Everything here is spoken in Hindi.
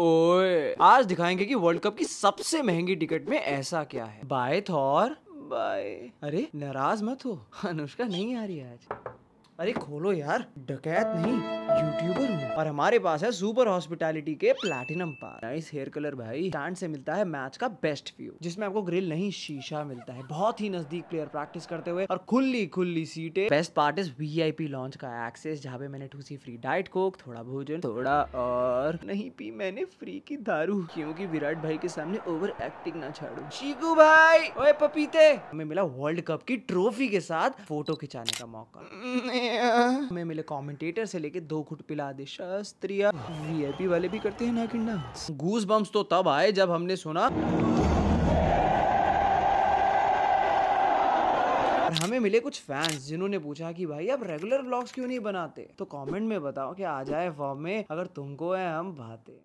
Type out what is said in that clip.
ओए आज दिखाएंगे कि वर्ल्ड कप की सबसे महंगी टिकट में ऐसा क्या है बाय थॉर बाय अरे नाराज मत हो अनुष्का नहीं आ रही आज अरे खोलो यार डकैत नहीं यूट्यूबर हूँ और हमारे पास है सुपर हॉस्पिटैलिटी के प्लैटिनम पार नाइस हेयर कलर भाई स्टैंड से मिलता है मैच का बेस्ट व्यू जिसमें आपको ग्रिल नहीं शीशा मिलता है बहुत ही नजदीक प्लेयर प्रैक्टिस करते हुए और खुली खुली सीटें best part is P lounge का एक्सेस जहाँ पे मैंने ठूसी फ्री डाइट कोक थोड़ा भोजन थोड़ा और नहीं पी मैंने फ्री की दारू क्यूँकी विराट भाई के सामने ओवर एक्टिंग ना छाड़ू चीकू भाई पपीते हमें मिला वर्ल्ड कप की ट्रॉफी के साथ फोटो खिंचाने का मौका में मिले कमेंटेटर से लेके दो घुट पिला दे शास्त्रीय वीआईपी वाले भी करते हैं ना किंडा घूस बम्स तो तब आए जब हमने सुना हमें मिले कुछ फैंस जिन्होंने पूछा कि भाई आप रेगुलर ब्लॉग्स क्यों नहीं बनाते तो कमेंट में बताओ कि आ जाए फॉर्म में अगर तुमको है हम भाते